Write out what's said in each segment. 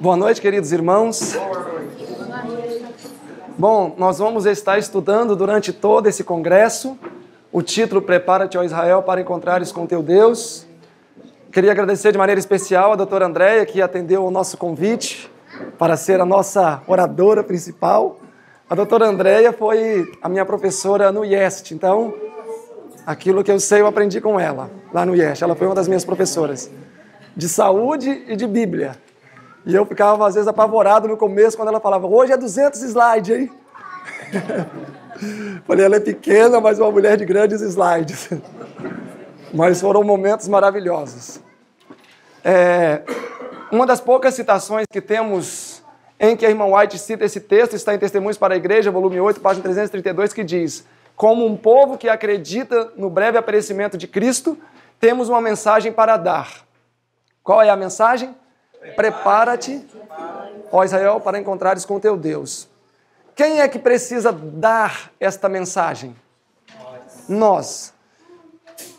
Boa noite, queridos irmãos. Bom, nós vamos estar estudando durante todo esse congresso o título Prepara-te, ó Israel, para encontrares com teu Deus. Queria agradecer de maneira especial a doutora Andréia, que atendeu o nosso convite para ser a nossa oradora principal. A doutora Andréia foi a minha professora no IEST, então aquilo que eu sei eu aprendi com ela, lá no IEST. Ela foi uma das minhas professoras de saúde e de Bíblia. E eu ficava, às vezes, apavorado no começo quando ela falava: hoje é 200 slides, hein? Falei, ela é pequena, mas uma mulher de grandes slides. mas foram momentos maravilhosos. É, uma das poucas citações que temos em que a irmã White cita esse texto está em Testemunhos para a Igreja, volume 8, página 332, que diz: Como um povo que acredita no breve aparecimento de Cristo, temos uma mensagem para dar. Qual é a mensagem? Prepara-te, ó Israel, para encontrares com teu Deus. Quem é que precisa dar esta mensagem? Nós. Nós.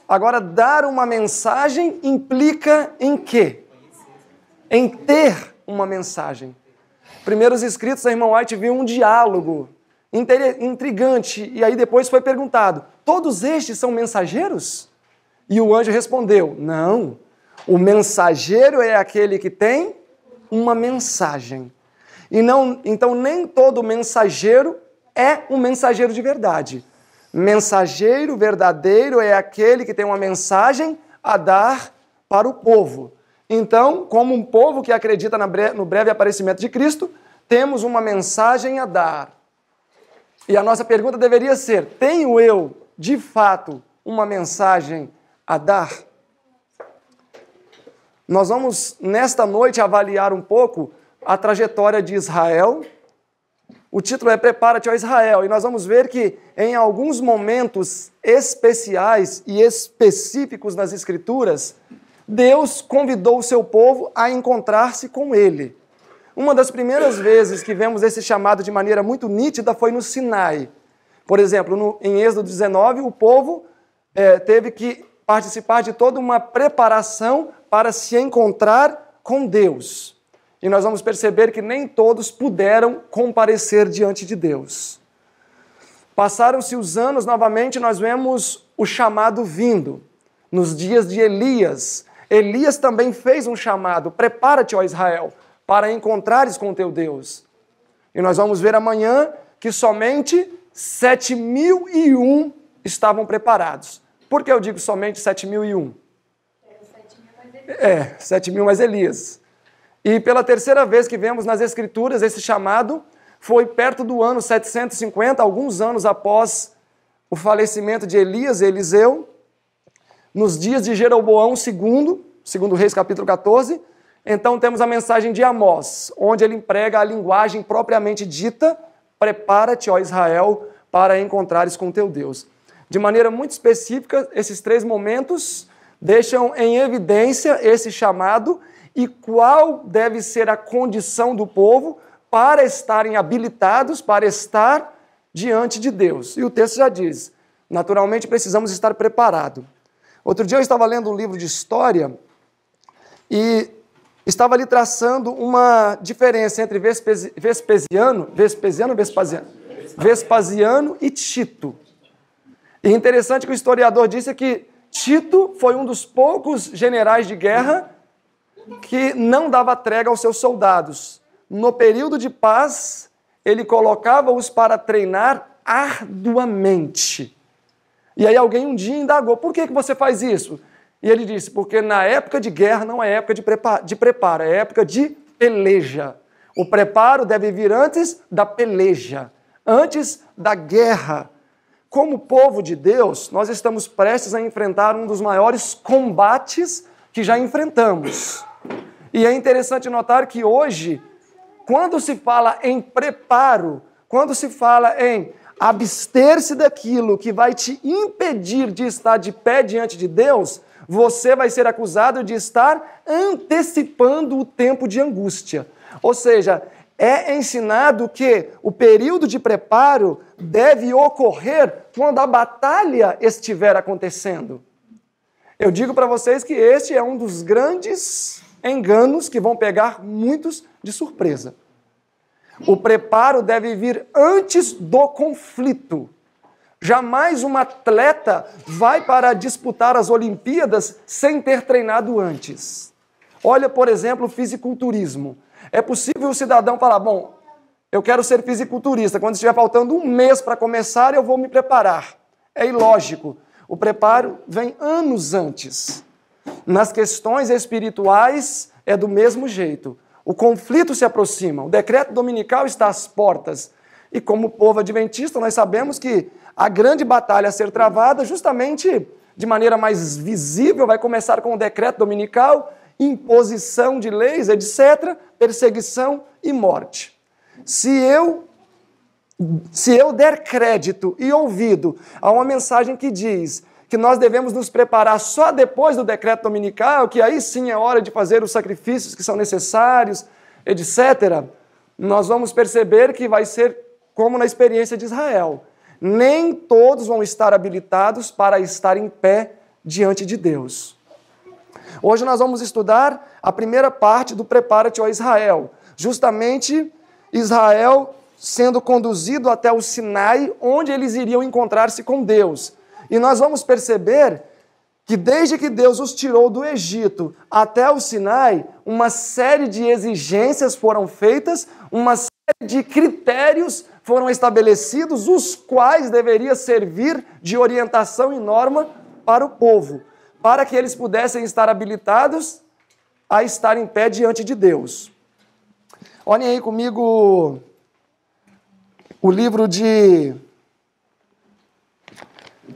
Agora, dar uma mensagem implica em quê? Em ter uma mensagem. Primeiros escritos da irmã White viu um diálogo intrigante, e aí depois foi perguntado: todos estes são mensageiros? E o anjo respondeu: não. O mensageiro é aquele que tem uma mensagem. E não, então nem todo mensageiro é um mensageiro de verdade. Mensageiro verdadeiro é aquele que tem uma mensagem a dar para o povo. Então, como um povo que acredita no breve aparecimento de Cristo, temos uma mensagem a dar. E a nossa pergunta deveria ser: tenho eu, de fato, uma mensagem a dar? Nós vamos, nesta noite, avaliar um pouco a trajetória de Israel. O título é Prepara-te, ao Israel. E nós vamos ver que em alguns momentos especiais e específicos nas Escrituras, Deus convidou o seu povo a encontrar-se com ele. Uma das primeiras vezes que vemos esse chamado de maneira muito nítida foi no Sinai. Por exemplo, no, em Êxodo 19, o povo é, teve que participar de toda uma preparação para se encontrar com Deus. E nós vamos perceber que nem todos puderam comparecer diante de Deus. Passaram-se os anos, novamente nós vemos o chamado vindo. Nos dias de Elias, Elias também fez um chamado: prepara-te, ó Israel, para encontrares com teu Deus. E nós vamos ver amanhã que somente 7.001 estavam preparados. Por que eu digo somente 7.001? É, 7 é, mil mais Elias. E pela terceira vez que vemos nas Escrituras esse chamado foi perto do ano 750, alguns anos após o falecimento de Elias e Eliseu, nos dias de Jeroboão II, segundo Reis capítulo 14. Então temos a mensagem de Amós, onde ele emprega a linguagem propriamente dita: prepara-te, ó Israel, para encontrares com teu Deus. De maneira muito específica, esses três momentos deixam em evidência esse chamado e qual deve ser a condição do povo para estarem habilitados para estar diante de Deus. E o texto já diz: naturalmente precisamos estar preparados. Outro dia eu estava lendo um livro de história e estava ali traçando uma diferença entre Vespesiano, Vespasiano, Vespasiano e Tito. E interessante que o historiador disse que Tito foi um dos poucos generais de guerra que não dava trégua aos seus soldados. No período de paz, ele colocava-os para treinar arduamente. E aí alguém um dia indagou: por que, que você faz isso? E ele disse: porque na época de guerra não é época de, preparo, de preparo é época de peleja. O preparo deve vir antes da peleja, antes da guerra. Como povo de Deus, nós estamos prestes a enfrentar um dos maiores combates que já enfrentamos. E é interessante notar que hoje, quando se fala em preparo, quando se fala em abster-se daquilo que vai te impedir de estar de pé diante de Deus, você vai ser acusado de estar antecipando o tempo de angústia. Ou seja, é ensinado que o período de preparo deve ocorrer quando a batalha estiver acontecendo. Eu digo para vocês que este é um dos grandes enganos que vão pegar muitos de surpresa. O preparo deve vir antes do conflito. Jamais um atleta vai para disputar as Olimpíadas sem ter treinado antes. Olha, por exemplo, o fisiculturismo. É possível o cidadão falar: bom, eu quero ser fisiculturista. Quando estiver faltando um mês para começar, eu vou me preparar. É ilógico. O preparo vem anos antes. Nas questões espirituais é do mesmo jeito. O conflito se aproxima, o decreto dominical está às portas. E como povo adventista, nós sabemos que a grande batalha a ser travada, justamente de maneira mais visível, vai começar com o decreto dominical, imposição de leis, etc., perseguição e morte. Se eu se eu der crédito e ouvido a uma mensagem que diz que nós devemos nos preparar só depois do decreto dominical, que aí sim é hora de fazer os sacrifícios que são necessários, etc., nós vamos perceber que vai ser como na experiência de Israel. Nem todos vão estar habilitados para estar em pé diante de Deus. Hoje nós vamos estudar a primeira parte do Prepara-te, a Israel. Justamente Israel sendo conduzido até o Sinai, onde eles iriam encontrar-se com Deus. E nós vamos perceber que desde que Deus os tirou do Egito até o Sinai, uma série de exigências foram feitas, uma série de critérios foram estabelecidos, os quais deveria servir de orientação e norma para o povo, para que eles pudessem estar habilitados a estar em pé diante de Deus. Olhem aí comigo o livro de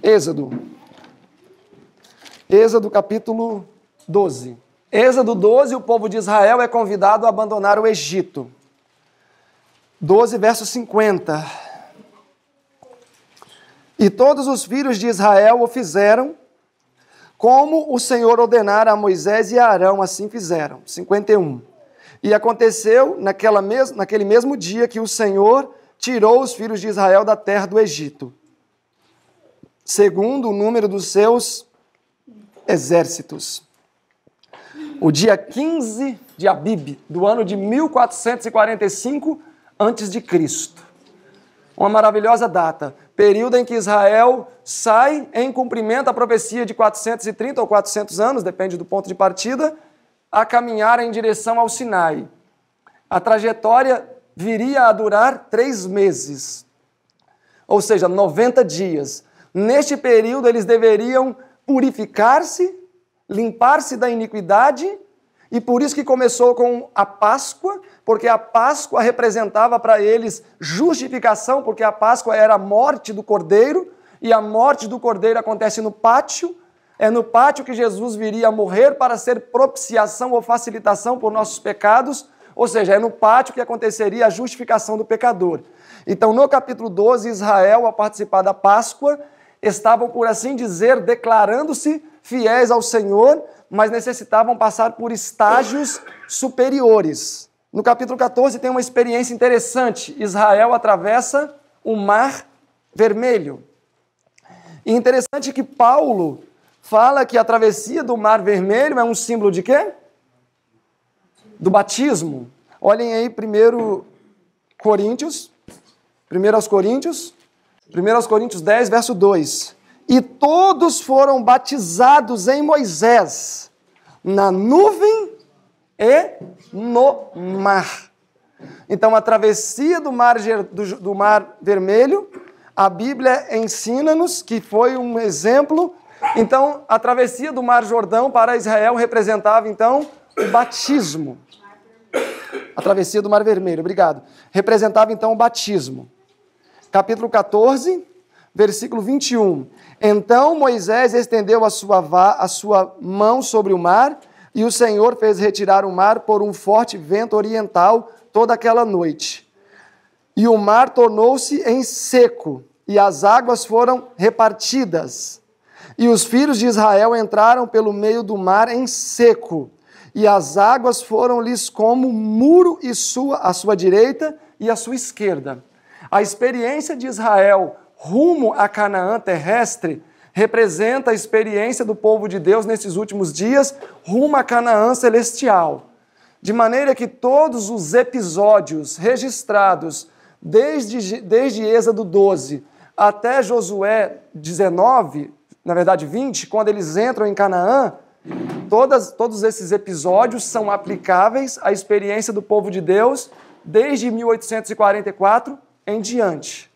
Êxodo. Êxodo capítulo 12. Êxodo 12, o povo de Israel é convidado a abandonar o Egito. 12, verso 50. E todos os filhos de Israel o fizeram, como o Senhor ordenara a Moisés e a Arão, assim fizeram. 51. E aconteceu naquela mes naquele mesmo dia que o Senhor tirou os filhos de Israel da terra do Egito segundo o número dos seus exércitos. O dia 15 de Abib, do ano de 1445 a.C. Uma maravilhosa data, período em que Israel sai em cumprimento à profecia de 430 ou 400 anos, depende do ponto de partida, a caminhar em direção ao Sinai. A trajetória viria a durar três meses, ou seja, 90 dias. Neste período, eles deveriam purificar-se, limpar-se da iniquidade, e por isso que começou com a Páscoa, porque a Páscoa representava para eles justificação, porque a Páscoa era a morte do cordeiro, e a morte do cordeiro acontece no pátio. É no pátio que Jesus viria morrer para ser propiciação ou facilitação por nossos pecados, ou seja, é no pátio que aconteceria a justificação do pecador. Então, no capítulo 12, Israel, ao participar da Páscoa, estavam, por assim dizer, declarando-se fiéis ao Senhor, mas necessitavam passar por estágios superiores. No capítulo 14 tem uma experiência interessante. Israel atravessa o Mar Vermelho. E interessante que Paulo fala que a travessia do Mar Vermelho é um símbolo de quê? Do batismo. Olhem aí primeiro Coríntios, 1 Coríntios, 1 Coríntios 10, verso 2. E todos foram batizados em Moisés, na nuvem e no mar. Então, a travessia do mar, do, do mar Vermelho, a Bíblia ensina-nos que foi um exemplo. Então, a travessia do Mar Jordão para Israel representava, então, o batismo. A travessia do Mar Vermelho, obrigado. Representava, então, o batismo capítulo 14, versículo 21. Então Moisés estendeu a sua, vá, a sua mão sobre o mar, e o Senhor fez retirar o mar por um forte vento oriental toda aquela noite. E o mar tornou-se em seco, e as águas foram repartidas. E os filhos de Israel entraram pelo meio do mar em seco, e as águas foram-lhes como muro e sua à sua direita e à sua esquerda. A experiência de Israel rumo a Canaã terrestre representa a experiência do povo de Deus nesses últimos dias rumo a Canaã celestial. De maneira que todos os episódios registrados desde, desde Êxodo 12 até Josué 19, na verdade 20, quando eles entram em Canaã, todas, todos esses episódios são aplicáveis à experiência do povo de Deus desde 1844 em diante.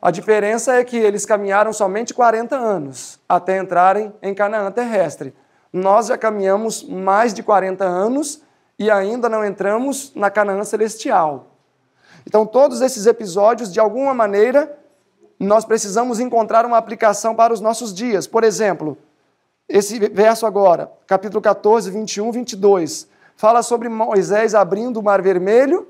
A diferença é que eles caminharam somente 40 anos até entrarem em Canaã terrestre. Nós já caminhamos mais de 40 anos e ainda não entramos na Canaã celestial. Então, todos esses episódios, de alguma maneira, nós precisamos encontrar uma aplicação para os nossos dias. Por exemplo, esse verso agora, capítulo 14, 21, 22, fala sobre Moisés abrindo o Mar Vermelho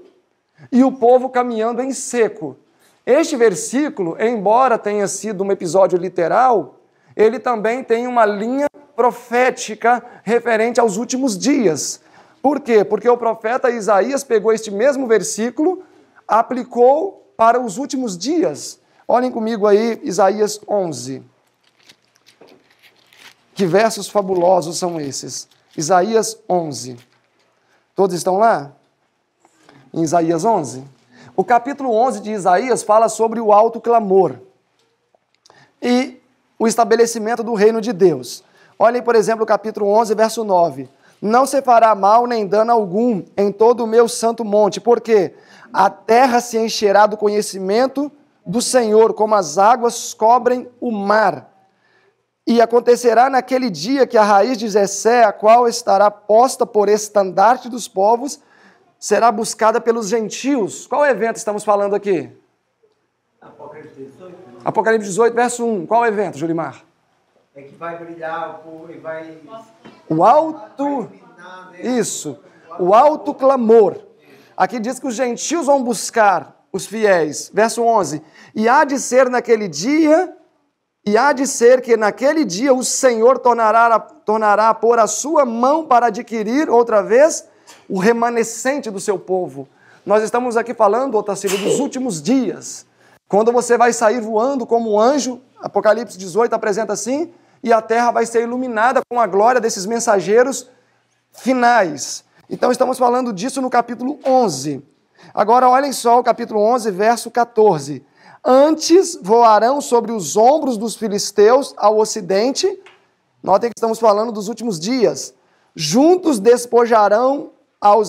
e o povo caminhando em seco. Este versículo, embora tenha sido um episódio literal, ele também tem uma linha profética referente aos últimos dias. Por quê? Porque o profeta Isaías pegou este mesmo versículo, aplicou para os últimos dias. Olhem comigo aí, Isaías 11. Que versos fabulosos são esses? Isaías 11. Todos estão lá? em Isaías 11. O capítulo 11 de Isaías fala sobre o alto clamor e o estabelecimento do reino de Deus. Olhem, por exemplo, o capítulo 11, verso 9. Não se fará mal nem dano algum em todo o meu santo monte, porque a terra se encherá do conhecimento do Senhor, como as águas cobrem o mar. E acontecerá naquele dia que a raiz de Zessé, a qual estará posta por estandarte dos povos, será buscada pelos gentios. Qual evento estamos falando aqui? Apocalipse 18. Apocalipse 18, verso 1. Qual evento, Julimar? É que vai brilhar, e vai. O alto. Isso. O alto clamor. Aqui diz que os gentios vão buscar os fiéis. Verso 11. E há de ser naquele dia. E há de ser que naquele dia o Senhor tornará, tornará a pôr a sua mão para adquirir outra vez o remanescente do seu povo. Nós estamos aqui falando, Otacílio, dos últimos dias, quando você vai sair voando como um anjo, Apocalipse 18 apresenta assim, e a terra vai ser iluminada com a glória desses mensageiros finais. Então estamos falando disso no capítulo 11. Agora olhem só o capítulo 11, verso 14. Antes voarão sobre os ombros dos filisteus ao ocidente. Notem que estamos falando dos últimos dias. Juntos despojarão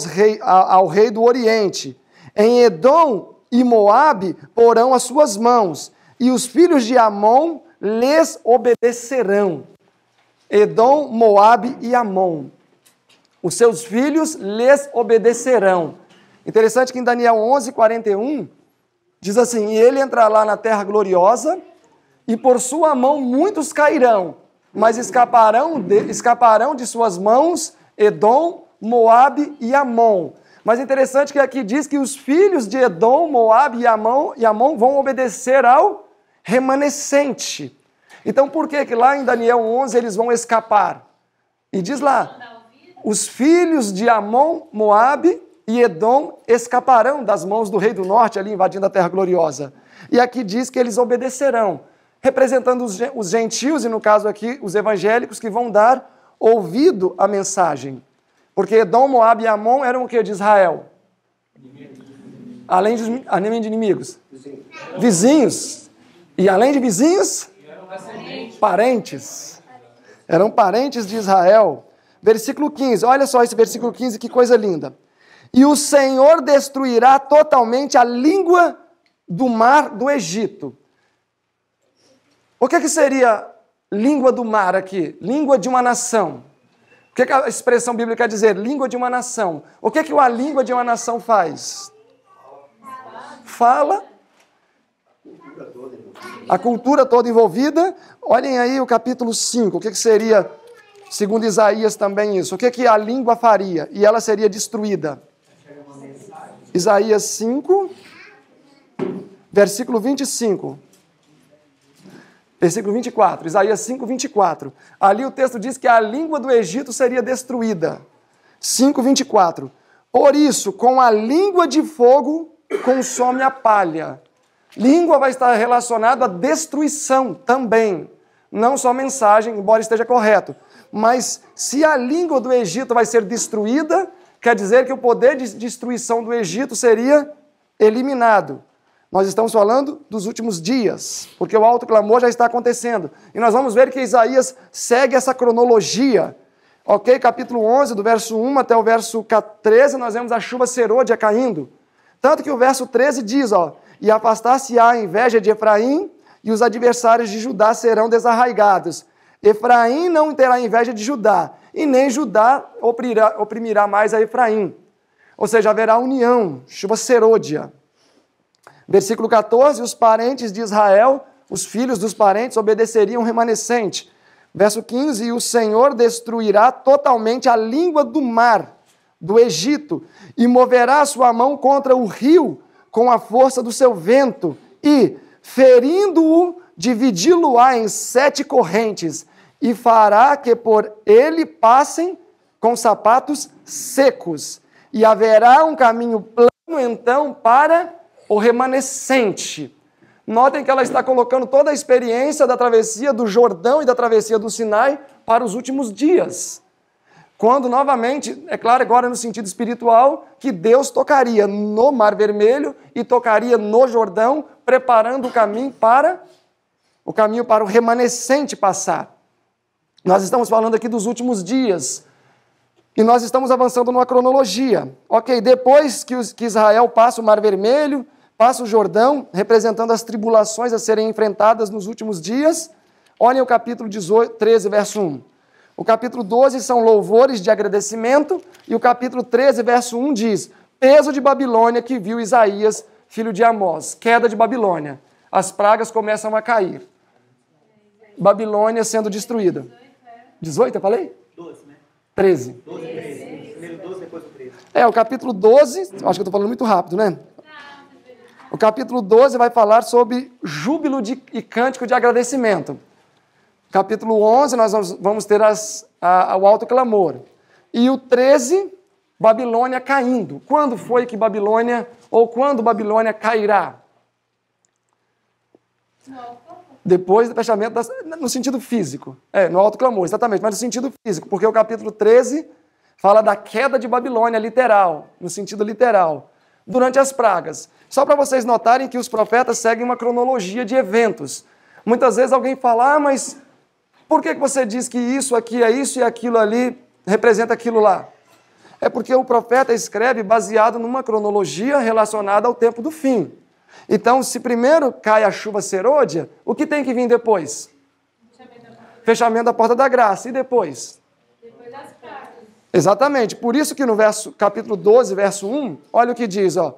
rei, ao rei do Oriente. Em Edom e Moabe porão as suas mãos, e os filhos de Amon lhes obedecerão. Edom, Moabe e Amon. Os seus filhos lhes obedecerão. Interessante que em Daniel 11, 41, diz assim: E ele entrará na terra gloriosa, e por sua mão muitos cairão, mas escaparão de, escaparão de suas mãos Edom, Moabe e Amon. Mas interessante que aqui diz que os filhos de Edom, Moabe e Amon, e Amon vão obedecer ao remanescente. Então por que que lá em Daniel 11 eles vão escapar? E diz lá, os filhos de Amon, Moabe e Edom escaparão das mãos do rei do norte ali invadindo a terra gloriosa. E aqui diz que eles obedecerão, representando os gentios e no caso aqui os evangélicos que vão dar ouvido à mensagem. Porque Edom, Moab e Amon eram o que de Israel? Além de, além de inimigos? Vizinhos. E além de vizinhos? Parentes. Eram parentes de Israel. Versículo 15. Olha só esse versículo 15, que coisa linda. E o Senhor destruirá totalmente a língua do mar do Egito. O que, é que seria língua do mar aqui? Língua de uma nação. O que, que a expressão bíblica quer dizer? Língua de uma nação. O que, que a língua de uma nação faz? Fala. A cultura toda envolvida. Olhem aí o capítulo 5. O que, que seria, segundo Isaías, também isso? O que, que a língua faria? E ela seria destruída. Isaías 5, versículo 25. Versículo 24, Isaías 5, 24. Ali o texto diz que a língua do Egito seria destruída. 5, 24. Por isso, com a língua de fogo consome a palha. Língua vai estar relacionada à destruição também. Não só mensagem, embora esteja correto. Mas se a língua do Egito vai ser destruída, quer dizer que o poder de destruição do Egito seria eliminado. Nós estamos falando dos últimos dias, porque o alto clamor já está acontecendo. E nós vamos ver que Isaías segue essa cronologia. Ok? Capítulo 11, do verso 1 até o verso 13, nós vemos a chuva serôdia caindo. Tanto que o verso 13 diz, ó, e afastar-se-á a inveja de Efraim, e os adversários de Judá serão desarraigados. Efraim não terá inveja de Judá, e nem Judá oprimirá, oprimirá mais a Efraim. Ou seja, haverá união, chuva serôdia. Versículo 14: Os parentes de Israel, os filhos dos parentes, obedeceriam o remanescente. Verso 15: E o Senhor destruirá totalmente a língua do mar do Egito e moverá sua mão contra o rio com a força do seu vento e, ferindo-o, dividi-lo-á em sete correntes e fará que por ele passem com sapatos secos. E haverá um caminho plano então para o remanescente. Notem que ela está colocando toda a experiência da travessia do Jordão e da travessia do Sinai para os últimos dias. Quando, novamente, é claro, agora no sentido espiritual, que Deus tocaria no Mar Vermelho e tocaria no Jordão, preparando o caminho para o caminho para o remanescente passar. Nós estamos falando aqui dos últimos dias. E nós estamos avançando numa cronologia. Ok, depois que, os, que Israel passa o Mar Vermelho, Passa o Jordão, representando as tribulações a serem enfrentadas nos últimos dias. Olhem o capítulo 18, 13, verso 1. O capítulo 12 são louvores de agradecimento, e o capítulo 13, verso 1 diz: Peso de Babilônia que viu Isaías, filho de Amós, queda de Babilônia. As pragas começam a cair. Babilônia sendo destruída. 18, eu falei? 13. 13. Né? É, o capítulo 12, acho que eu estou falando muito rápido, né? O capítulo 12 vai falar sobre júbilo de, e cântico de agradecimento. Capítulo 11, nós vamos ter as, a, o alto clamor. E o 13, Babilônia caindo. Quando foi que Babilônia, ou quando Babilônia cairá? Depois do fechamento, das, no sentido físico. É, no alto clamor, exatamente, mas no sentido físico, porque o capítulo 13 fala da queda de Babilônia, literal, no sentido literal durante as pragas. Só para vocês notarem que os profetas seguem uma cronologia de eventos. Muitas vezes alguém fala, ah, mas por que você diz que isso aqui é isso e aquilo ali representa aquilo lá? É porque o profeta escreve baseado numa cronologia relacionada ao tempo do fim. Então, se primeiro cai a chuva serôdia, o que tem que vir depois? Fechamento da porta da graça. E depois? Exatamente. Por isso que no verso, capítulo 12, verso 1, olha o que diz, ó.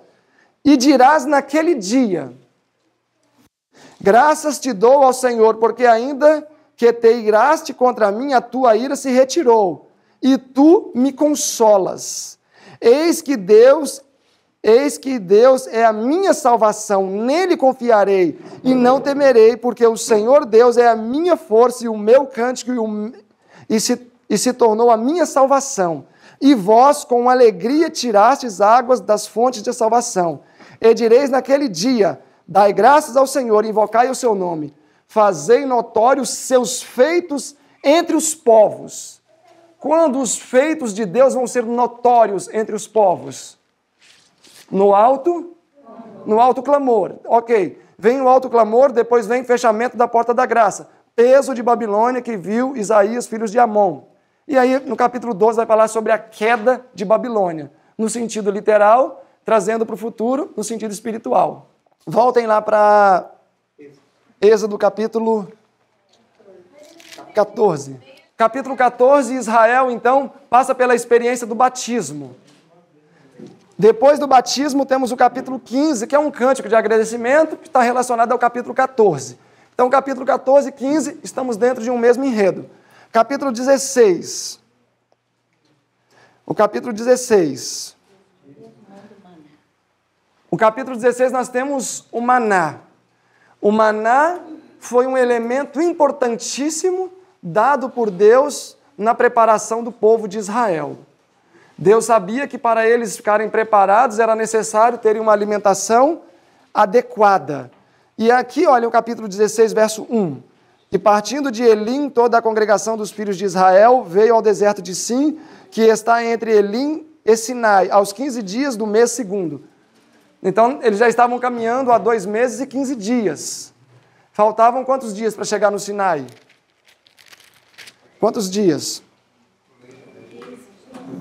E dirás naquele dia: Graças te dou ao Senhor, porque ainda que te iraste contra mim, a tua ira se retirou, e tu me consolas. Eis que Deus, eis que Deus é a minha salvação, nele confiarei e não temerei, porque o Senhor Deus é a minha força e o meu cântico e, o, e se e se tornou a minha salvação. E vós, com alegria, tirastes águas das fontes de salvação. E direis naquele dia: Dai graças ao Senhor, invocai o seu nome, fazei notórios seus feitos entre os povos. Quando os feitos de Deus vão ser notórios entre os povos? No alto? No alto clamor. Ok. Vem o alto clamor, depois vem fechamento da porta da graça. Peso de Babilônia que viu Isaías, filhos de Amon. E aí, no capítulo 12, vai falar sobre a queda de Babilônia, no sentido literal, trazendo para o futuro, no sentido espiritual. Voltem lá para Êxodo capítulo 14. Capítulo 14, Israel, então, passa pela experiência do batismo. Depois do batismo, temos o capítulo 15, que é um cântico de agradecimento, que está relacionado ao capítulo 14. Então, capítulo 14 e 15, estamos dentro de um mesmo enredo. Capítulo 16. O capítulo 16. O capítulo 16 nós temos o maná. O maná foi um elemento importantíssimo dado por Deus na preparação do povo de Israel. Deus sabia que para eles ficarem preparados era necessário terem uma alimentação adequada. E aqui, olha o capítulo 16, verso 1. E partindo de Elim, toda a congregação dos filhos de Israel veio ao deserto de Sim, que está entre Elim e Sinai, aos 15 dias do mês segundo. Então, eles já estavam caminhando há dois meses e 15 dias. Faltavam quantos dias para chegar no Sinai? Quantos dias?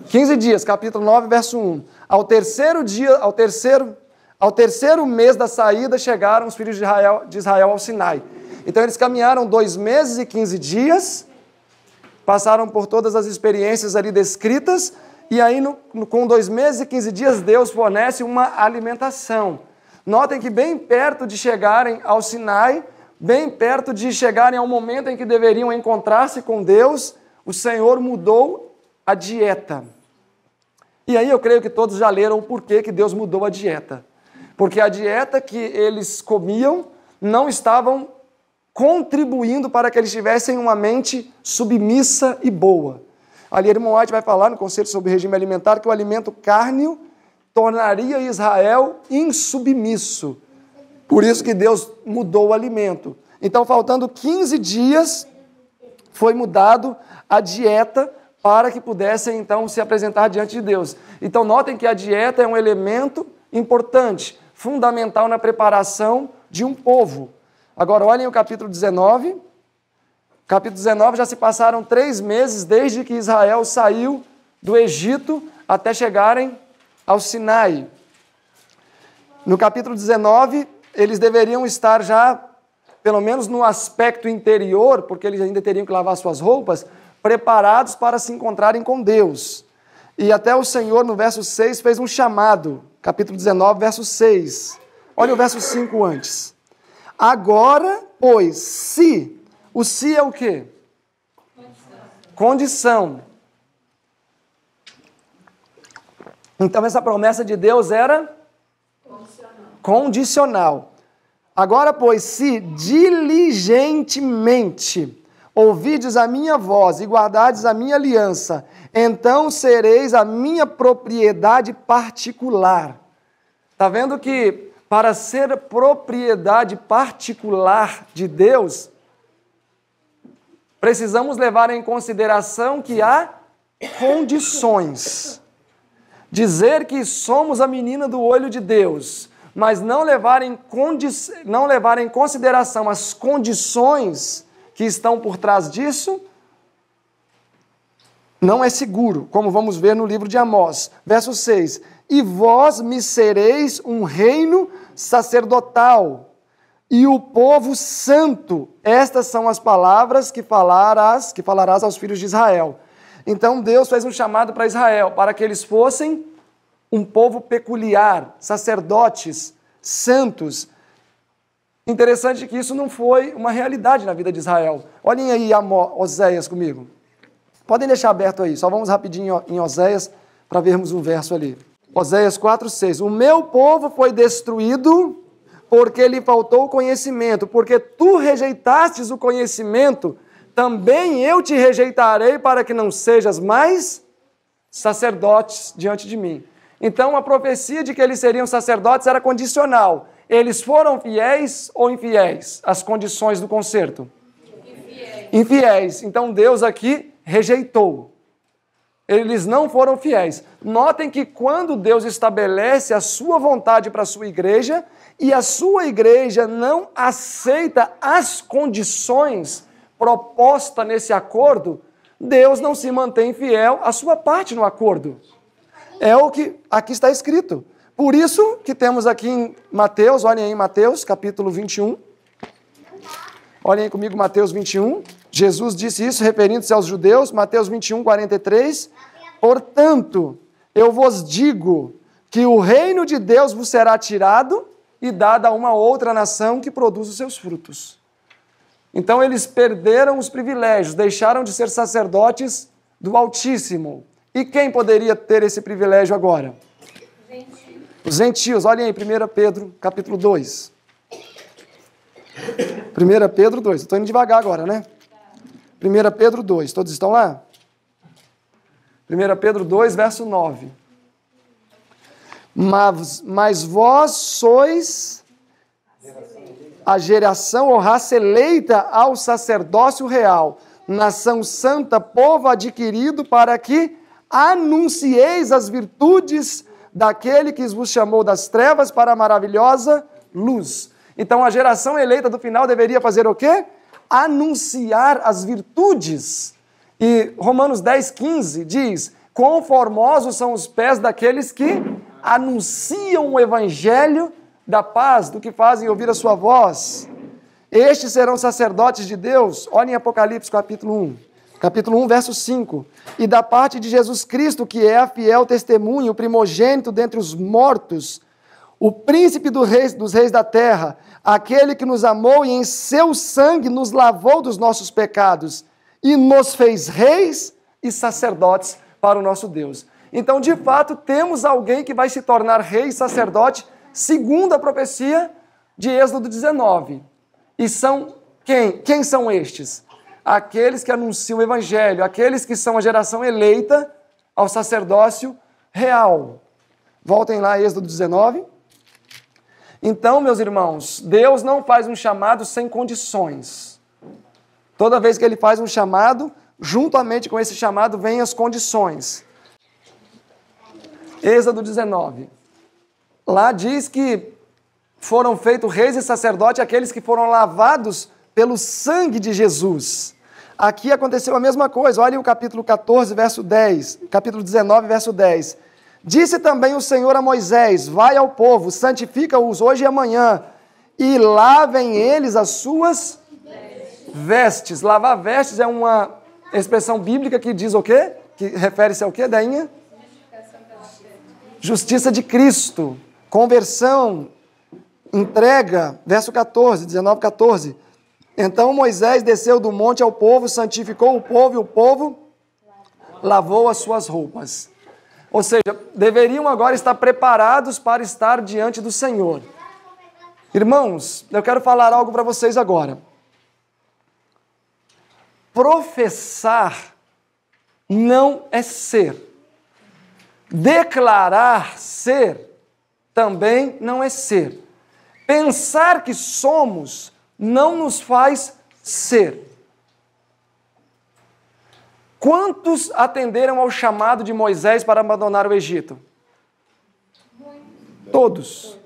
15 dias, capítulo 9, verso 1. Ao terceiro dia, ao terceiro, ao terceiro mês da saída, chegaram os filhos de Israel, de Israel ao Sinai. Então eles caminharam dois meses e quinze dias, passaram por todas as experiências ali descritas, e aí no, no, com dois meses e quinze dias Deus fornece uma alimentação. Notem que bem perto de chegarem ao Sinai, bem perto de chegarem ao momento em que deveriam encontrar-se com Deus, o Senhor mudou a dieta. E aí eu creio que todos já leram o porquê que Deus mudou a dieta. Porque a dieta que eles comiam não estavam contribuindo para que eles tivessem uma mente submissa e boa. Ali Irmão White vai falar no conselho sobre regime alimentar que o alimento cárneo tornaria Israel insubmisso. Por isso que Deus mudou o alimento. Então, faltando 15 dias, foi mudado a dieta para que pudessem então se apresentar diante de Deus. Então, notem que a dieta é um elemento importante, fundamental na preparação de um povo. Agora, olhem o capítulo 19. Capítulo 19: já se passaram três meses desde que Israel saiu do Egito até chegarem ao Sinai. No capítulo 19, eles deveriam estar já, pelo menos no aspecto interior, porque eles ainda teriam que lavar suas roupas, preparados para se encontrarem com Deus. E até o Senhor, no verso 6, fez um chamado. Capítulo 19, verso 6. Olha o verso 5 antes. Agora, pois, se. O se é o quê? Condição. Então, essa promessa de Deus era? Condicional. Condicional. Agora, pois, se diligentemente ouvides a minha voz e guardardes a minha aliança, então sereis a minha propriedade particular. Está vendo que para ser propriedade particular de Deus, precisamos levar em consideração que há condições. Dizer que somos a menina do olho de Deus, mas não levar em, não levar em consideração as condições que estão por trás disso, não é seguro, como vamos ver no livro de Amós, verso 6. E vós me sereis um reino sacerdotal e o povo santo. Estas são as palavras que falarás, que falarás aos filhos de Israel. Então Deus fez um chamado para Israel, para que eles fossem um povo peculiar, sacerdotes, santos. Interessante que isso não foi uma realidade na vida de Israel. Olhem aí Oséias comigo. Podem deixar aberto aí, só vamos rapidinho em Oséias para vermos um verso ali. Oséias 6. O meu povo foi destruído porque lhe faltou conhecimento, porque tu rejeitastes o conhecimento, também eu te rejeitarei para que não sejas mais sacerdotes diante de mim. Então a profecia de que eles seriam sacerdotes era condicional. Eles foram fiéis ou infiéis? As condições do concerto. Infiéis. infiéis. Então Deus aqui rejeitou. Eles não foram fiéis. Notem que quando Deus estabelece a sua vontade para a sua igreja e a sua igreja não aceita as condições proposta nesse acordo, Deus não se mantém fiel à sua parte no acordo. É o que aqui está escrito. Por isso que temos aqui em Mateus, olhem aí Mateus, capítulo 21. Olhem aí comigo Mateus 21. Jesus disse isso referindo-se aos judeus, Mateus 21, 43. Portanto, eu vos digo que o reino de Deus vos será tirado e dado a uma outra nação que produz os seus frutos. Então eles perderam os privilégios, deixaram de ser sacerdotes do Altíssimo. E quem poderia ter esse privilégio agora? Os gentios, olhem aí, 1 Pedro, capítulo 2. 1 Pedro 2, estou indo devagar agora, né? 1 Pedro 2, todos estão lá? 1 Pedro 2, verso 9. Mas, mas vós sois a geração ou raça eleita ao sacerdócio real, nação santa, povo adquirido, para que anuncieis as virtudes daquele que vos chamou das trevas para a maravilhosa luz. Então a geração eleita do final deveria fazer o quê? anunciar as virtudes. E Romanos 10, 15 diz: Quão formosos são os pés daqueles que anunciam o evangelho da paz, do que fazem ouvir a sua voz. Estes serão sacerdotes de Deus. Olhem Apocalipse capítulo 1. Capítulo 1, verso 5. E da parte de Jesus Cristo, que é a fiel testemunho, primogênito dentre os mortos, o príncipe reis, dos reis da terra, Aquele que nos amou e em seu sangue nos lavou dos nossos pecados e nos fez reis e sacerdotes para o nosso Deus. Então, de fato, temos alguém que vai se tornar rei e sacerdote, segundo a profecia de Êxodo 19. E são quem? Quem são estes? Aqueles que anunciam o evangelho, aqueles que são a geração eleita ao sacerdócio real. Voltem lá, Êxodo 19. Então, meus irmãos, Deus não faz um chamado sem condições. Toda vez que ele faz um chamado, juntamente com esse chamado vêm as condições. Êxodo 19. Lá diz que foram feitos reis e sacerdotes aqueles que foram lavados pelo sangue de Jesus. Aqui aconteceu a mesma coisa. Olhem o capítulo 14, verso 10, capítulo 19, verso 10. Disse também o Senhor a Moisés: Vai ao povo, santifica-os hoje e amanhã, e lavem eles as suas vestes. Lavar vestes é uma expressão bíblica que diz o quê? Que refere-se ao quê, Dainha? Justiça de Cristo, conversão, entrega, verso 14, 19, 14. Então Moisés desceu do monte ao povo, santificou o povo e o povo lavou as suas roupas. Ou seja, deveriam agora estar preparados para estar diante do Senhor. Irmãos, eu quero falar algo para vocês agora. Professar não é ser. Declarar ser também não é ser. Pensar que somos não nos faz ser. Quantos atenderam ao chamado de Moisés para abandonar o Egito? Todos.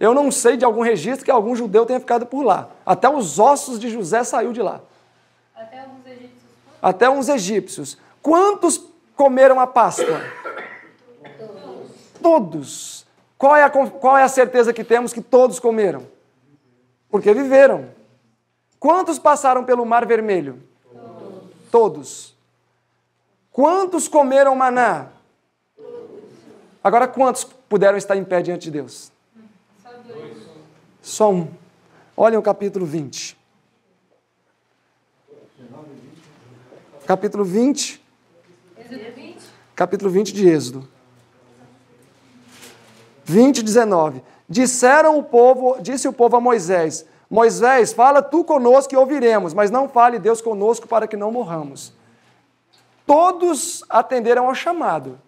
Eu não sei de algum registro que algum judeu tenha ficado por lá. Até os ossos de José saiu de lá. Até uns egípcios. Até egípcios. Quantos comeram a Páscoa? Todos. todos. Qual, é a, qual é a certeza que temos que todos comeram? Porque viveram. Quantos passaram pelo Mar Vermelho? Todos. todos. Quantos comeram maná? Agora, quantos puderam estar em pé diante de Deus? Só dois. Só um. Olhem o capítulo 20. Capítulo 20. Capítulo 20 de Êxodo. 20, 19. Disseram o povo, disse o povo a Moisés: Moisés, fala tu conosco e ouviremos, mas não fale Deus conosco para que não morramos todos atenderam ao chamado,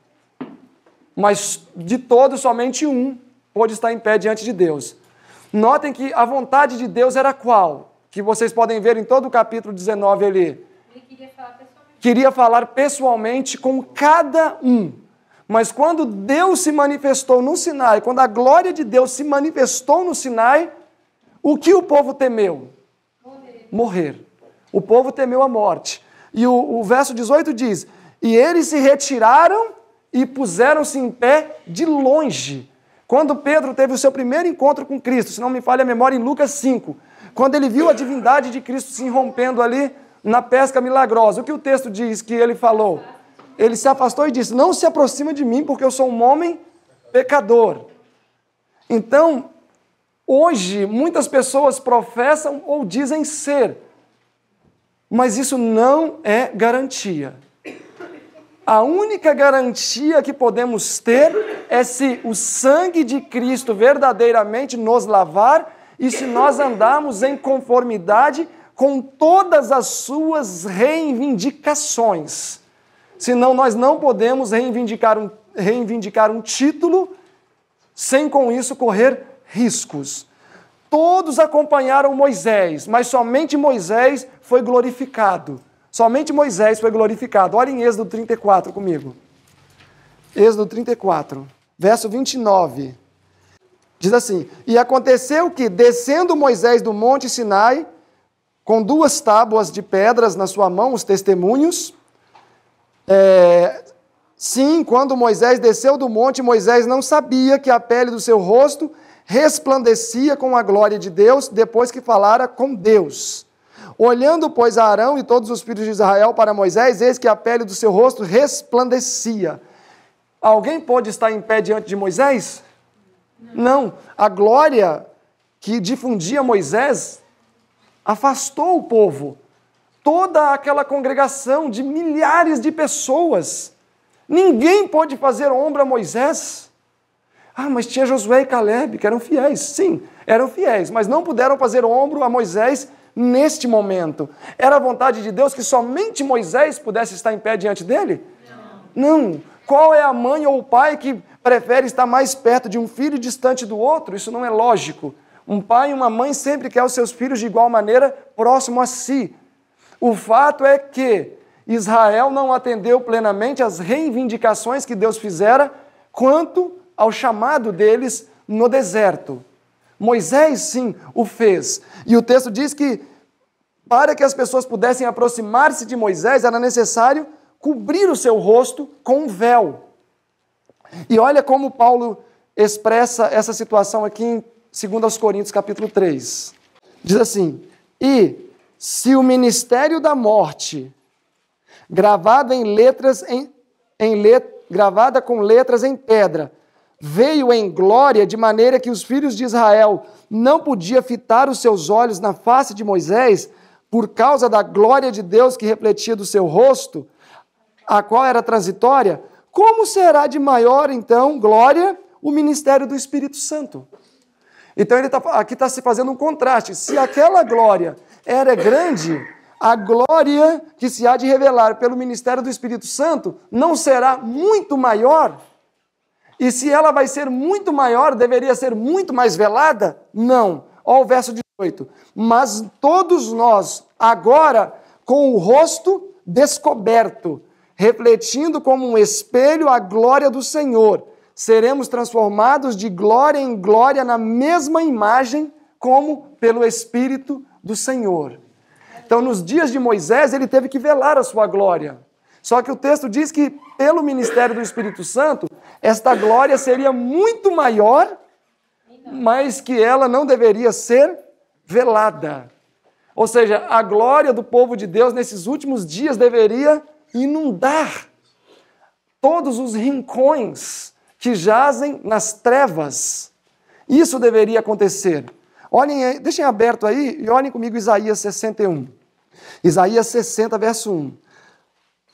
mas de todos somente um pôde estar em pé diante de Deus. Notem que a vontade de Deus era qual? Que vocês podem ver em todo o capítulo 19 ali. Ele queria falar pessoalmente, queria falar pessoalmente com cada um. Mas quando Deus se manifestou no Sinai, quando a glória de Deus se manifestou no Sinai, o que o povo temeu? Morrer. Morrer. O povo temeu a morte. E o, o verso 18 diz: E eles se retiraram e puseram-se em pé de longe. Quando Pedro teve o seu primeiro encontro com Cristo, se não me falha a memória, em Lucas 5, quando ele viu a divindade de Cristo se rompendo ali na pesca milagrosa, o que o texto diz que ele falou? Ele se afastou e disse: Não se aproxima de mim, porque eu sou um homem pecador. Então, hoje, muitas pessoas professam ou dizem ser mas isso não é garantia. A única garantia que podemos ter é se o sangue de Cristo verdadeiramente nos lavar e se nós andarmos em conformidade com todas as suas reivindicações. Senão, nós não podemos reivindicar um, reivindicar um título sem com isso correr riscos. Todos acompanharam Moisés, mas somente Moisés foi glorificado. Somente Moisés foi glorificado. Olha em Êxodo 34 comigo. Êxodo 34, verso 29. Diz assim: E aconteceu que, descendo Moisés do monte Sinai, com duas tábuas de pedras na sua mão, os testemunhos. É, sim, quando Moisés desceu do monte, Moisés não sabia que a pele do seu rosto resplandecia com a glória de Deus depois que falara com Deus. Olhando, pois, Arão e todos os filhos de Israel para Moisés, eis que a pele do seu rosto resplandecia. Alguém pode estar em pé diante de Moisés? Não. A glória que difundia Moisés afastou o povo. Toda aquela congregação de milhares de pessoas. Ninguém pode fazer ombro a Moisés. Ah, mas tinha Josué e Caleb, que eram fiéis. Sim, eram fiéis, mas não puderam fazer ombro a Moisés neste momento. Era a vontade de Deus que somente Moisés pudesse estar em pé diante dele? Não. não. Qual é a mãe ou o pai que prefere estar mais perto de um filho e distante do outro? Isso não é lógico. Um pai e uma mãe sempre querem os seus filhos de igual maneira próximo a si. O fato é que Israel não atendeu plenamente às reivindicações que Deus fizera quanto ao chamado deles no deserto. Moisés, sim, o fez. E o texto diz que para que as pessoas pudessem aproximar-se de Moisés, era necessário cobrir o seu rosto com um véu. E olha como Paulo expressa essa situação aqui em 2 Coríntios capítulo 3. Diz assim: "E se o ministério da morte, gravado em letras em, em let, gravada com letras em pedra, veio em glória, de maneira que os filhos de Israel não podiam fitar os seus olhos na face de Moisés, por causa da glória de Deus que refletia do seu rosto, a qual era transitória, como será de maior, então, glória o ministério do Espírito Santo? Então, ele tá, aqui está se fazendo um contraste. Se aquela glória era grande, a glória que se há de revelar pelo ministério do Espírito Santo não será muito maior? E se ela vai ser muito maior, deveria ser muito mais velada? Não. Olha o verso 18. Mas todos nós, agora, com o rosto descoberto, refletindo como um espelho a glória do Senhor, seremos transformados de glória em glória na mesma imagem, como pelo Espírito do Senhor. Então, nos dias de Moisés, ele teve que velar a sua glória. Só que o texto diz que, pelo ministério do Espírito Santo, esta glória seria muito maior, mas que ela não deveria ser velada. Ou seja, a glória do povo de Deus nesses últimos dias deveria inundar todos os rincões que jazem nas trevas. Isso deveria acontecer. Olhem, deixem aberto aí e olhem comigo Isaías 61. Isaías 60, verso 1.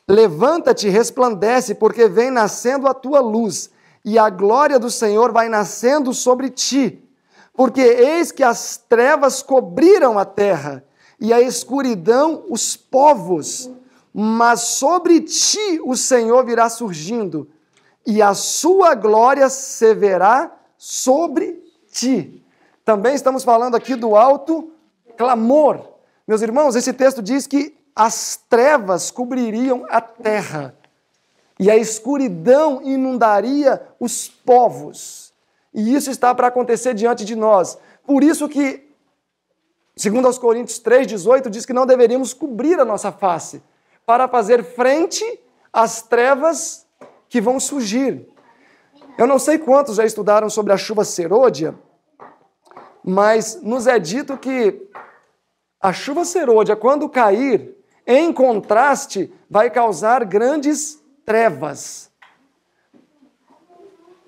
Levanta-te, resplandece, porque vem nascendo a tua luz, e a glória do Senhor vai nascendo sobre ti. Porque eis que as trevas cobriram a terra, e a escuridão os povos, mas sobre ti o Senhor virá surgindo, e a sua glória se verá sobre ti. Também estamos falando aqui do alto clamor. Meus irmãos, esse texto diz que as trevas cobririam a terra e a escuridão inundaria os povos. E isso está para acontecer diante de nós. Por isso que Segundo aos Coríntios 3:18 diz que não deveríamos cobrir a nossa face para fazer frente às trevas que vão surgir. Eu não sei quantos já estudaram sobre a chuva serôdia, mas nos é dito que a chuva serôdia, quando cair, em contraste, vai causar grandes trevas.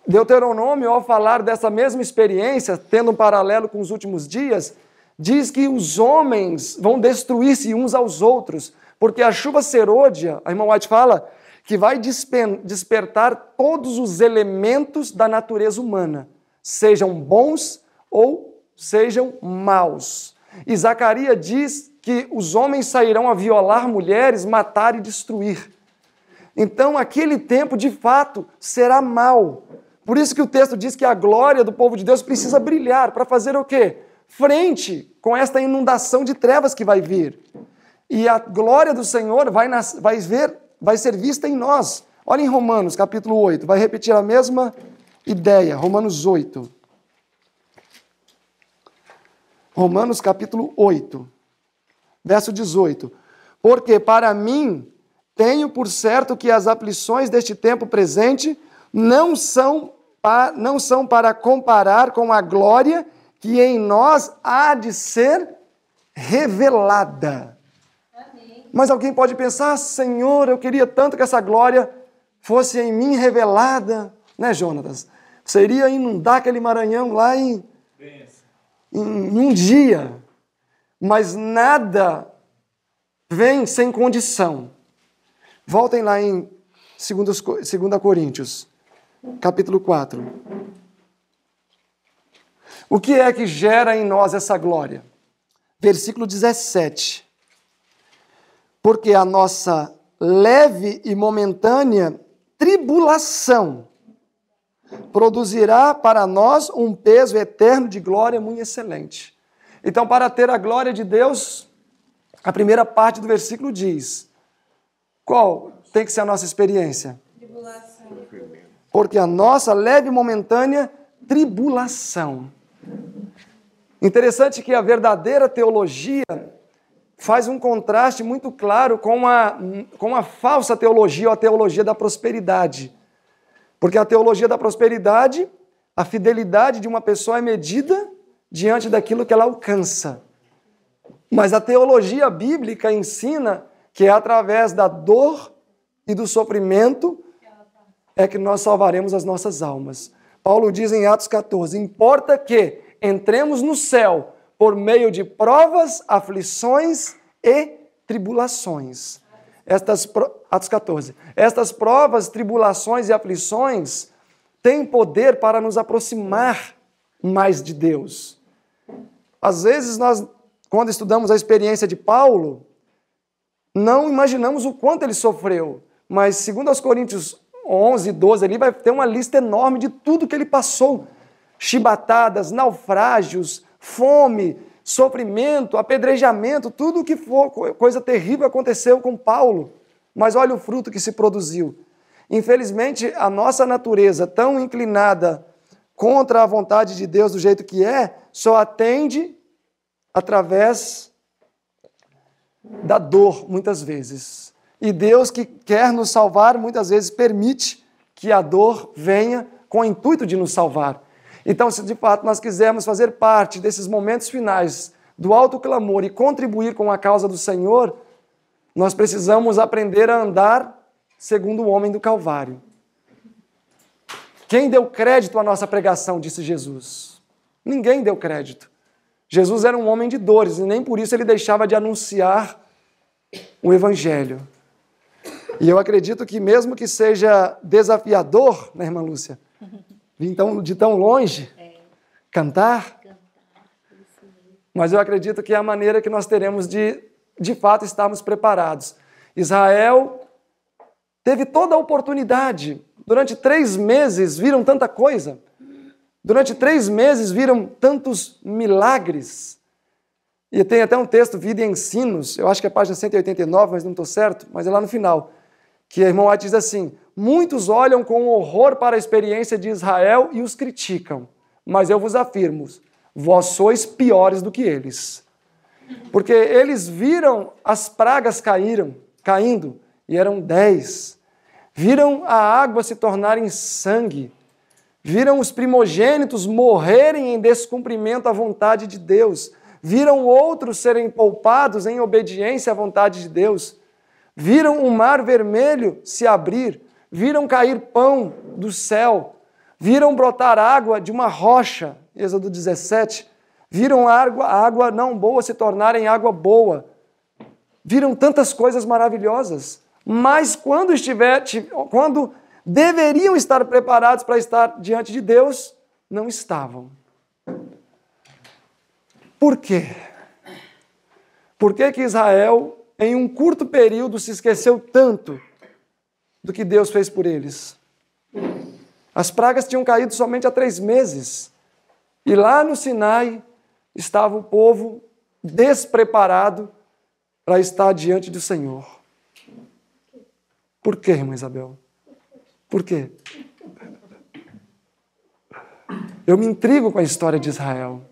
Deuteronômio, ao falar dessa mesma experiência, tendo um paralelo com os últimos dias, diz que os homens vão destruir-se uns aos outros, porque a chuva serôdia, a irmã White fala, que vai despertar todos os elementos da natureza humana, sejam bons ou sejam maus. E Zacarias diz que os homens sairão a violar mulheres, matar e destruir. Então, aquele tempo, de fato, será mal. Por isso que o texto diz que a glória do povo de Deus precisa brilhar para fazer o quê? Frente com esta inundação de trevas que vai vir. E a glória do Senhor vai, nas, vai, ver, vai ser vista em nós. Olha em Romanos, capítulo 8, vai repetir a mesma ideia. Romanos 8. Romanos, capítulo 8. Verso 18: Porque para mim tenho por certo que as aflições deste tempo presente não são, pa, não são para comparar com a glória que em nós há de ser revelada. Amém. Mas alguém pode pensar, Senhor, eu queria tanto que essa glória fosse em mim revelada, né, Jonatas? Seria inundar aquele Maranhão lá em, em um dia mas nada vem sem condição. Voltem lá em 2 Coríntios, capítulo 4. O que é que gera em nós essa glória? Versículo 17. Porque a nossa leve e momentânea tribulação produzirá para nós um peso eterno de glória muito excelente. Então, para ter a glória de Deus, a primeira parte do versículo diz: qual tem que ser a nossa experiência? Tribulação. Porque a nossa leve e momentânea tribulação. Interessante que a verdadeira teologia faz um contraste muito claro com a, com a falsa teologia ou a teologia da prosperidade. Porque a teologia da prosperidade, a fidelidade de uma pessoa é medida diante daquilo que ela alcança. Mas a teologia bíblica ensina que é através da dor e do sofrimento é que nós salvaremos as nossas almas. Paulo diz em Atos 14: Importa que entremos no céu por meio de provas, aflições e tribulações. Estas, Atos 14. Estas provas, tribulações e aflições têm poder para nos aproximar mais de Deus. Às vezes nós, quando estudamos a experiência de Paulo, não imaginamos o quanto ele sofreu, mas segundo aos Coríntios 11 e 12 ali vai ter uma lista enorme de tudo que ele passou: chibatadas, naufrágios, fome, sofrimento, apedrejamento, tudo o que for coisa terrível aconteceu com Paulo. Mas olha o fruto que se produziu. Infelizmente, a nossa natureza tão inclinada contra a vontade de Deus do jeito que é, só atende através da dor, muitas vezes. E Deus, que quer nos salvar, muitas vezes permite que a dor venha com o intuito de nos salvar. Então, se de fato nós quisermos fazer parte desses momentos finais do alto clamor e contribuir com a causa do Senhor, nós precisamos aprender a andar segundo o homem do Calvário. Quem deu crédito à nossa pregação, disse Jesus. Ninguém deu crédito. Jesus era um homem de dores e nem por isso ele deixava de anunciar o Evangelho. E eu acredito que, mesmo que seja desafiador, né, irmã Lúcia? De tão, de tão longe, é. cantar. Mas eu acredito que é a maneira que nós teremos de, de fato, estarmos preparados. Israel teve toda a oportunidade. Durante três meses viram tanta coisa. Durante três meses viram tantos milagres. E tem até um texto, Vida e Ensinos, eu acho que é a página 189, mas não estou certo, mas é lá no final, que a irmã White diz assim: Muitos olham com horror para a experiência de Israel e os criticam, mas eu vos afirmo, vós sois piores do que eles. Porque eles viram as pragas caíram, caindo, e eram dez. Viram a água se tornar em sangue viram os primogênitos morrerem em descumprimento à vontade de Deus, viram outros serem poupados em obediência à vontade de Deus, viram o mar vermelho se abrir, viram cair pão do céu, viram brotar água de uma rocha, Êxodo 17, viram água, água não boa se tornar em água boa, viram tantas coisas maravilhosas, mas quando estiver, quando deveriam estar preparados para estar diante de Deus, não estavam. Por quê? Por que, que Israel, em um curto período, se esqueceu tanto do que Deus fez por eles? As pragas tinham caído somente há três meses. E lá no Sinai estava o povo despreparado para estar diante do Senhor. Por quê, irmã Isabel? Por quê? Eu me intrigo com a história de Israel.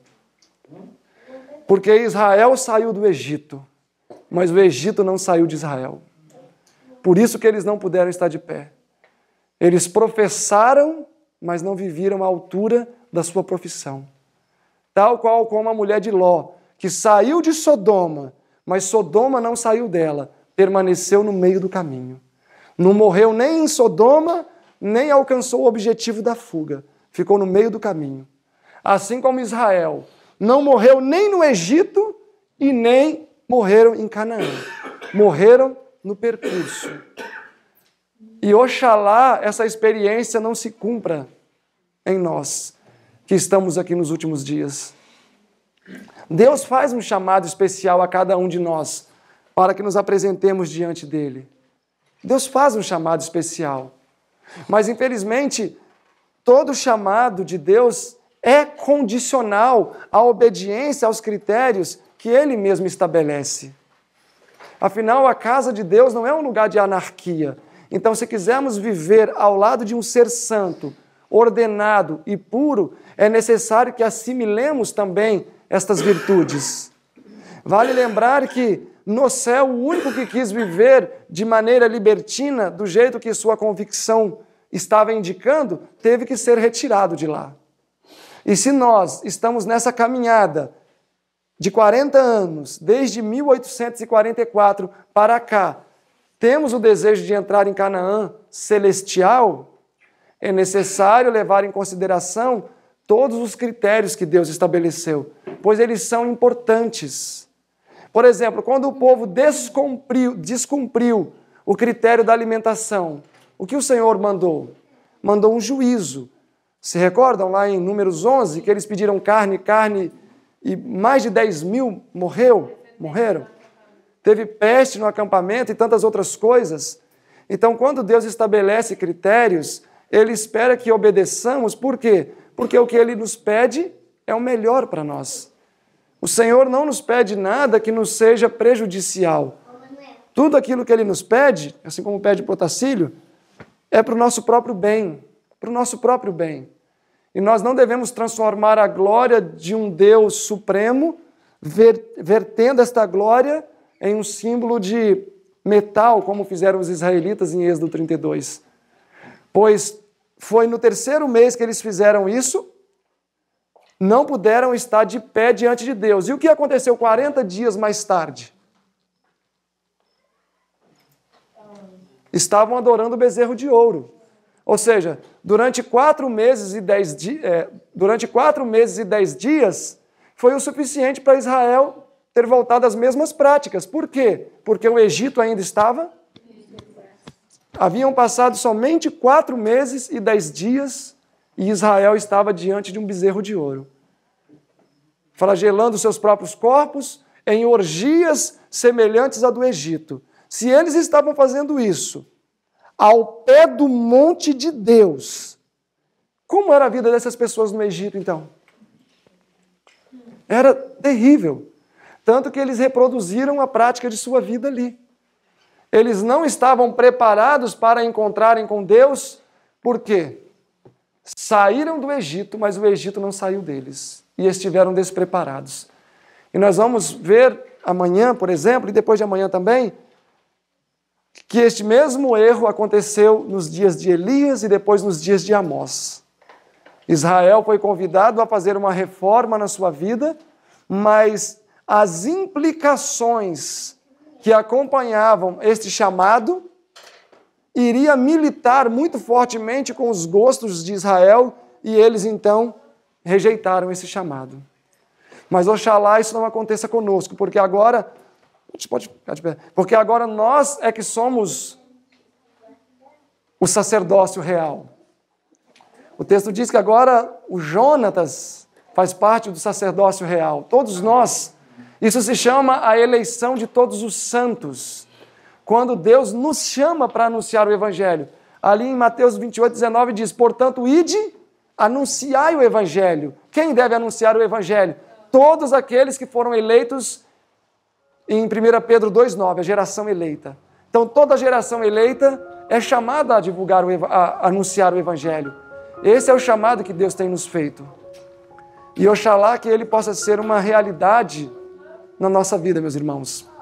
Porque Israel saiu do Egito, mas o Egito não saiu de Israel. Por isso que eles não puderam estar de pé. Eles professaram, mas não viviram à altura da sua profissão. Tal qual como a mulher de Ló, que saiu de Sodoma, mas Sodoma não saiu dela, permaneceu no meio do caminho. Não morreu nem em Sodoma, nem alcançou o objetivo da fuga. Ficou no meio do caminho. Assim como Israel não morreu nem no Egito e nem morreram em Canaã. Morreram no percurso. E oxalá essa experiência não se cumpra em nós que estamos aqui nos últimos dias. Deus faz um chamado especial a cada um de nós para que nos apresentemos diante dele. Deus faz um chamado especial. Mas, infelizmente, todo chamado de Deus é condicional à obediência aos critérios que ele mesmo estabelece. Afinal, a casa de Deus não é um lugar de anarquia. Então, se quisermos viver ao lado de um ser santo, ordenado e puro, é necessário que assimilemos também estas virtudes. Vale lembrar que no céu, o único que quis viver de maneira libertina, do jeito que sua convicção estava indicando, teve que ser retirado de lá. E se nós estamos nessa caminhada de 40 anos, desde 1844 para cá, temos o desejo de entrar em Canaã celestial, é necessário levar em consideração todos os critérios que Deus estabeleceu, pois eles são importantes. Por exemplo, quando o povo descumpriu, descumpriu o critério da alimentação, o que o Senhor mandou? Mandou um juízo. Se recordam lá em Números 11 que eles pediram carne, carne e mais de 10 mil morreu, morreram? Teve peste no acampamento e tantas outras coisas. Então, quando Deus estabelece critérios, Ele espera que obedeçamos, por quê? Porque o que Ele nos pede é o melhor para nós. O Senhor não nos pede nada que nos seja prejudicial. Tudo aquilo que Ele nos pede, assim como pede Protacílio, é para o nosso próprio bem, para o nosso próprio bem. E nós não devemos transformar a glória de um Deus supremo, vertendo esta glória em um símbolo de metal, como fizeram os israelitas em Êxodo 32. Pois foi no terceiro mês que eles fizeram isso, não puderam estar de pé diante de Deus. E o que aconteceu 40 dias mais tarde? Estavam adorando o bezerro de ouro. Ou seja, durante quatro meses e dez, é, durante quatro meses e dez dias, foi o suficiente para Israel ter voltado às mesmas práticas. Por quê? Porque o Egito ainda estava. Haviam passado somente quatro meses e dez dias e Israel estava diante de um bezerro de ouro, flagelando seus próprios corpos em orgias semelhantes à do Egito. Se eles estavam fazendo isso ao pé do monte de Deus, como era a vida dessas pessoas no Egito então? Era terrível. Tanto que eles reproduziram a prática de sua vida ali. Eles não estavam preparados para encontrarem com Deus, por quê? saíram do Egito, mas o Egito não saiu deles e estiveram despreparados. E nós vamos ver amanhã, por exemplo, e depois de amanhã também, que este mesmo erro aconteceu nos dias de Elias e depois nos dias de Amós. Israel foi convidado a fazer uma reforma na sua vida, mas as implicações que acompanhavam este chamado iria militar muito fortemente com os gostos de Israel e eles então rejeitaram esse chamado. Mas oxalá isso não aconteça conosco, porque agora pode ficar de pé, porque agora nós é que somos o sacerdócio real. O texto diz que agora o Jonatas faz parte do sacerdócio real. Todos nós, isso se chama a eleição de todos os santos quando Deus nos chama para anunciar o Evangelho. Ali em Mateus 28, 19 diz: Portanto, ide, anunciai o Evangelho. Quem deve anunciar o Evangelho? Todos aqueles que foram eleitos em 1 Pedro 2,9, a geração eleita. Então, toda a geração eleita é chamada a divulgar, o, a anunciar o Evangelho. Esse é o chamado que Deus tem nos feito. E oxalá que ele possa ser uma realidade na nossa vida, meus irmãos.